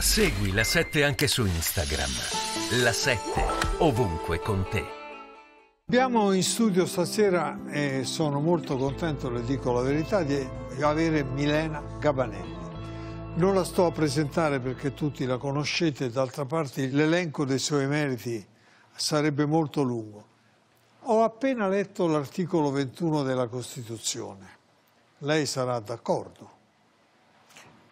Segui la 7 anche su Instagram. La 7 ovunque con te. Abbiamo in studio stasera e sono molto contento, le dico la verità, di avere Milena Gabanelli. Non la sto a presentare perché tutti la conoscete, d'altra parte l'elenco dei suoi meriti sarebbe molto lungo. Ho appena letto l'articolo 21 della Costituzione. Lei sarà d'accordo.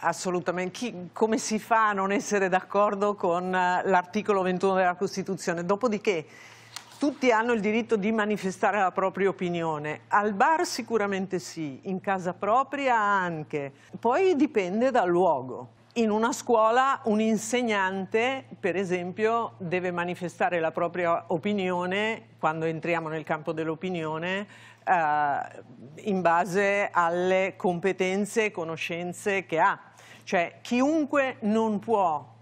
Assolutamente. Chi, come si fa a non essere d'accordo con eh, l'articolo 21 della Costituzione? Dopodiché tutti hanno il diritto di manifestare la propria opinione. Al bar sicuramente sì, in casa propria anche. Poi dipende dal luogo. In una scuola un insegnante, per esempio, deve manifestare la propria opinione, quando entriamo nel campo dell'opinione, eh, in base alle competenze e conoscenze che ha cioè chiunque non può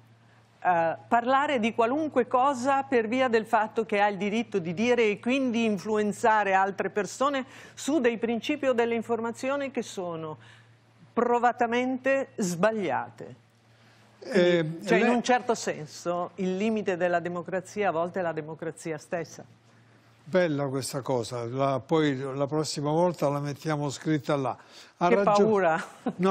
Uh, parlare di qualunque cosa per via del fatto che ha il diritto di dire e quindi influenzare altre persone su dei principi o delle informazioni che sono provatamente sbagliate. Quindi, eh, cioè, in un certo senso, il limite della democrazia a volte è la democrazia stessa. Bella questa cosa, la, poi la prossima volta la mettiamo scritta là. Ha che ragione... paura! No.